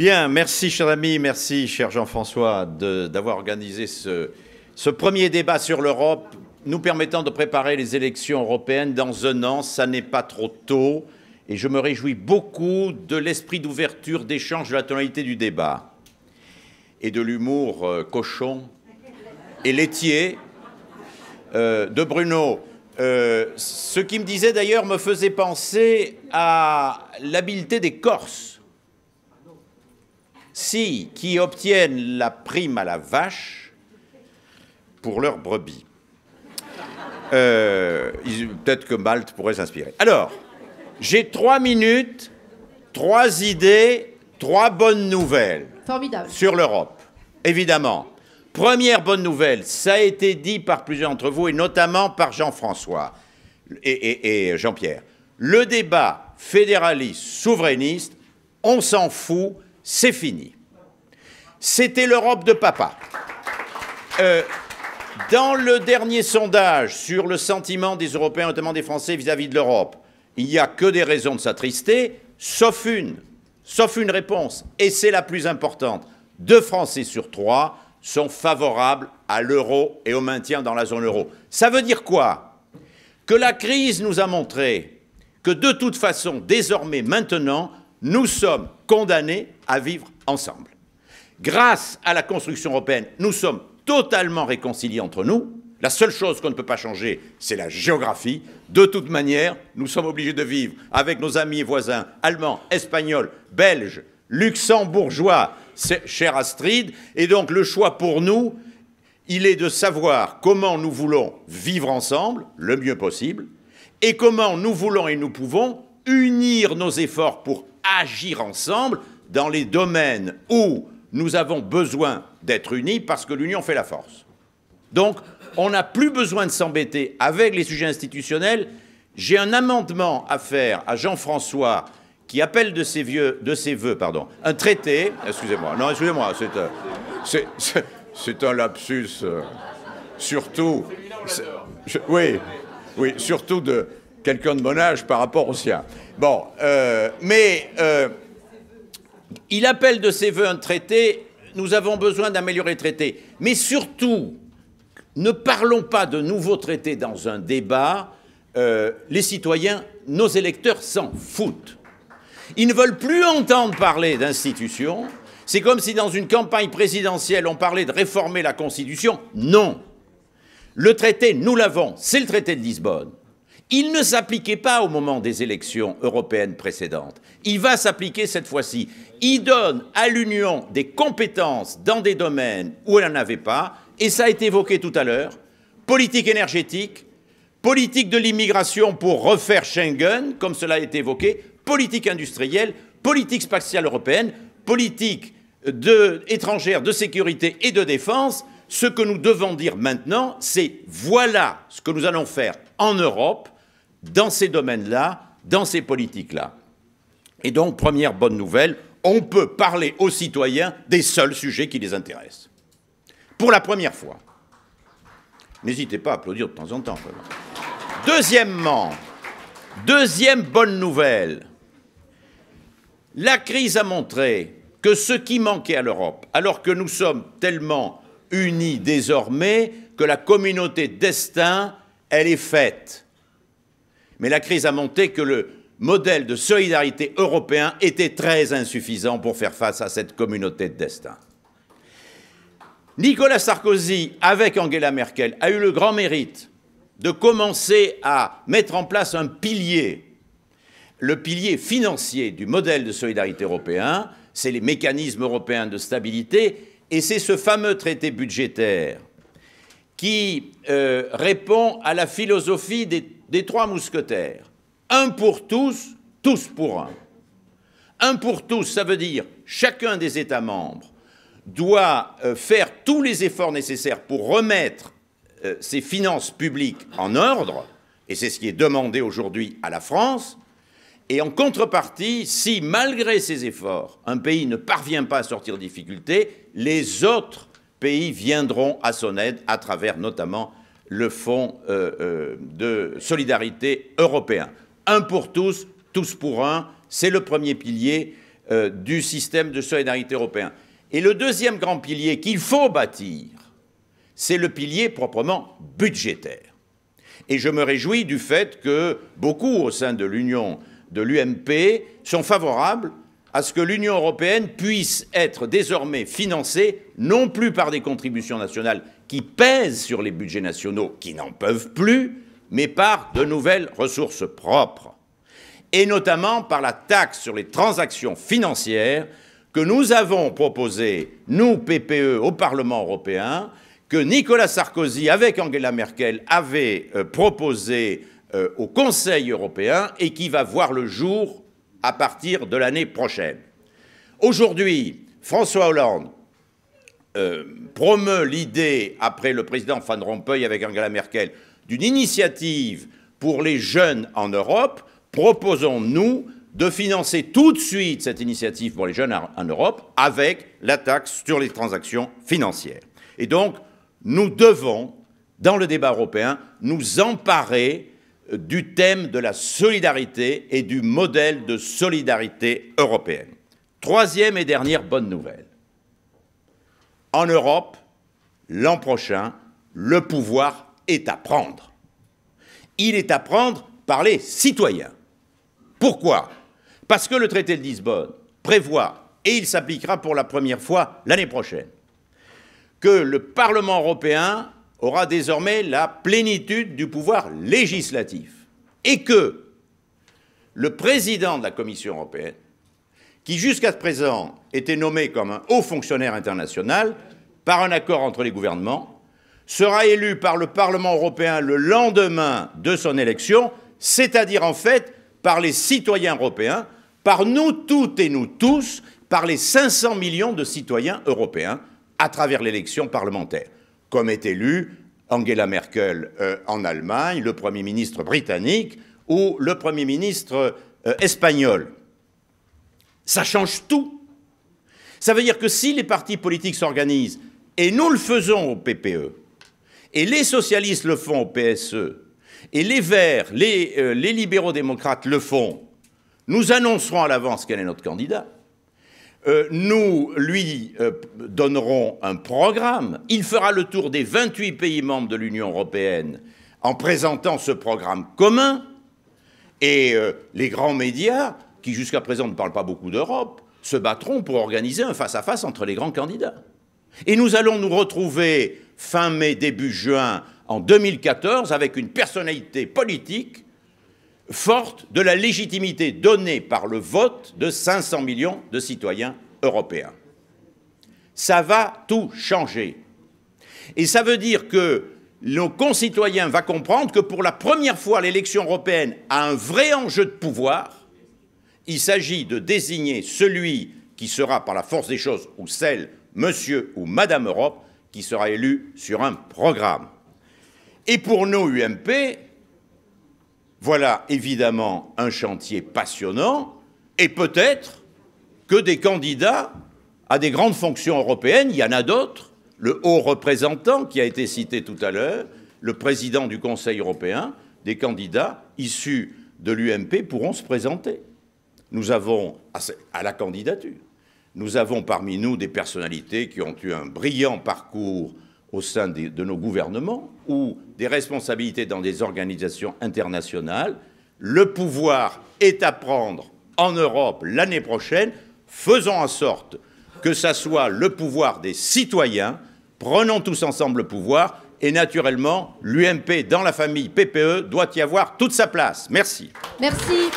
Bien, merci cher ami, merci cher Jean-François d'avoir organisé ce, premier débat sur l'Europe, nous permettant de préparer les élections européennes dans un an. Ça n'est pas trop tôt et je me réjouis beaucoup de l'esprit d'ouverture, d'échange, de la tonalité du débat et de l'humour euh, cochon et laitier euh, de Bruno. Euh, ce qui me disait d'ailleurs me faisait penser à l'habileté des Corses qui obtiennent la prime à la vache pour leurs brebis. Euh, peut-être que Malte pourrait s'inspirer. Alors, j'ai trois minutes, trois idées, trois bonnes nouvelles sur l'Europe, évidemment. Première bonne nouvelle, ça a été dit par plusieurs d'entre vous, et notamment par Jean-François et, et Jean-Pierre. Le débat fédéraliste-souverainiste, on s'en fout, c'est fini. C'était l'Europe de papa. Euh, dans le dernier sondage sur le sentiment des Européens, notamment des Français, vis-à-vis -vis de l'Europe, il n'y a que des raisons de s'attrister, sauf une, sauf une réponse, et c'est la plus importante. Deux Français sur trois sont favorables à l'euro et au maintien dans la zone euro. Ça veut dire quoi Que la crise nous a montré que de toute façon, désormais, maintenant, nous sommes condamnés à vivre ensemble. Grâce à la construction européenne, nous sommes totalement réconciliés entre nous. La seule chose qu'on ne peut pas changer, c'est la géographie. De toute manière, nous sommes obligés de vivre avec nos amis et voisins allemands, espagnols, belges, luxembourgeois, cher Astrid. Et donc le choix pour nous, il est de savoir comment nous voulons vivre ensemble le mieux possible et comment nous voulons et nous pouvons unir nos efforts pour agir ensemble dans les domaines où nous avons besoin d'être unis parce que l'union fait la force. Donc, on n'a plus besoin de s'embêter avec les sujets institutionnels. J'ai un amendement à faire à Jean-François qui appelle de ses, vieux, de ses voeux pardon, un traité. Excusez-moi, non, excusez-moi, c'est un, lapsus. Euh, surtout. oui, oui, surtout de, quelqu'un de mon âge par rapport au sien. Bon, euh, mais euh, il appelle de ses voeux un traité, nous avons besoin d'améliorer le traité. Mais surtout, ne parlons pas de nouveaux traités dans un débat, euh, les citoyens, nos électeurs s'en foutent. Ils ne veulent plus entendre parler d'institutions. C'est comme si dans une campagne présidentielle, on parlait de réformer la Constitution. Non. Le traité, nous l'avons. C'est le traité de Lisbonne. Il ne s'appliquait pas au moment des élections européennes précédentes. Il va s'appliquer cette fois-ci. Il donne à l'Union des compétences dans des domaines où elle n'en avait pas, et ça a été évoqué tout à l'heure, politique énergétique, politique de l'immigration pour refaire Schengen, comme cela a été évoqué, politique industrielle, politique spatiale européenne, politique étrangère de sécurité et de défense. Ce que nous devons dire maintenant, c'est voilà ce que nous allons faire en Europe dans ces domaines-là, dans ces politiques-là. Et donc, première bonne nouvelle, on peut parler aux citoyens des seuls sujets qui les intéressent. Pour la première fois. N'hésitez pas à applaudir de temps en temps. Deuxièmement, deuxième bonne nouvelle, la crise a montré que ce qui manquait à l'Europe, alors que nous sommes tellement unis désormais que la communauté de destin, elle est faite mais la crise a montré que le modèle de solidarité européen était très insuffisant pour faire face à cette communauté de destin. Nicolas Sarkozy, avec Angela Merkel, a eu le grand mérite de commencer à mettre en place un pilier, le pilier financier du modèle de solidarité européen, c'est les mécanismes européens de stabilité, et c'est ce fameux traité budgétaire qui euh, répond à la philosophie des des trois mousquetaires. Un pour tous, tous pour un. Un pour tous, ça veut dire chacun des États membres doit euh, faire tous les efforts nécessaires pour remettre euh, ses finances publiques en ordre, et c'est ce qui est demandé aujourd'hui à la France, et en contrepartie, si malgré ces efforts, un pays ne parvient pas à sortir de difficultés, les autres pays viendront à son aide à travers notamment le fonds euh, euh, de solidarité européen. Un pour tous, tous pour un, c'est le premier pilier euh, du système de solidarité européen. Et le deuxième grand pilier qu'il faut bâtir, c'est le pilier proprement budgétaire. Et je me réjouis du fait que beaucoup au sein de l'Union, de l'UMP, sont favorables à ce que l'Union européenne puisse être désormais financée non plus par des contributions nationales qui pèsent sur les budgets nationaux qui n'en peuvent plus, mais par de nouvelles ressources propres, et notamment par la taxe sur les transactions financières que nous avons proposée, nous PPE, au Parlement européen, que Nicolas Sarkozy, avec Angela Merkel, avait euh, proposée proposé euh, au Conseil européen et qui va voir le jour à partir de l'année prochaine. Aujourd'hui, François Hollande euh, promeut l'idée, après le président Van Rompuy avec Angela Merkel, d'une initiative pour les jeunes en Europe. Proposons-nous de financer tout de suite cette initiative pour les jeunes en Europe avec la taxe sur les transactions financières. Et donc, nous devons, dans le débat européen, nous emparer du thème de la solidarité et du modèle de solidarité européenne. Troisième et dernière bonne nouvelle. En Europe, l'an prochain, le pouvoir est à prendre. Il est à prendre par les citoyens. Pourquoi Parce que le traité de Lisbonne prévoit, et il s'appliquera pour la première fois l'année prochaine, que le Parlement européen aura désormais la plénitude du pouvoir législatif et que le président de la Commission européenne, qui jusqu'à présent était nommé comme un haut fonctionnaire international par un accord entre les gouvernements, sera élu par le Parlement européen le lendemain de son élection, c'est-à-dire en fait par les citoyens européens, par nous toutes et nous tous, par les 500 millions de citoyens européens à travers l'élection parlementaire comme est élu Angela Merkel euh, en Allemagne, le Premier ministre britannique ou le Premier ministre euh, espagnol. Ça change tout. Ça veut dire que si les partis politiques s'organisent, et nous le faisons au PPE, et les socialistes le font au PSE, et les Verts, euh, les libéraux démocrates le font, nous annoncerons à l'avance quel est notre candidat. Euh, nous lui euh, donnerons un programme. Il fera le tour des 28 pays membres de l'Union européenne en présentant ce programme commun. Et euh, les grands médias, qui jusqu'à présent ne parlent pas beaucoup d'Europe, se battront pour organiser un face-à-face -face entre les grands candidats. Et nous allons nous retrouver fin mai, début juin en 2014 avec une personnalité politique forte de la légitimité donnée par le vote de 500 millions de citoyens européens. Ça va tout changer. Et ça veut dire que nos concitoyens vont comprendre que pour la première fois, l'élection européenne a un vrai enjeu de pouvoir. Il s'agit de désigner celui qui sera, par la force des choses, ou celle, monsieur ou madame Europe, qui sera élu sur un programme. Et pour nos UMP, voilà évidemment un chantier passionnant et peut-être que des candidats à des grandes fonctions européennes, il y en a d'autres, le haut représentant qui a été cité tout à l'heure, le président du Conseil européen, des candidats issus de l'UMP pourront se présenter. Nous avons, à la candidature, nous avons parmi nous des personnalités qui ont eu un brillant parcours au sein de nos gouvernements, ou des responsabilités dans des organisations internationales, le pouvoir est à prendre en Europe l'année prochaine. Faisons en sorte que ça soit le pouvoir des citoyens. Prenons tous ensemble le pouvoir. Et naturellement, l'UMP dans la famille PPE doit y avoir toute sa place. Merci. Merci.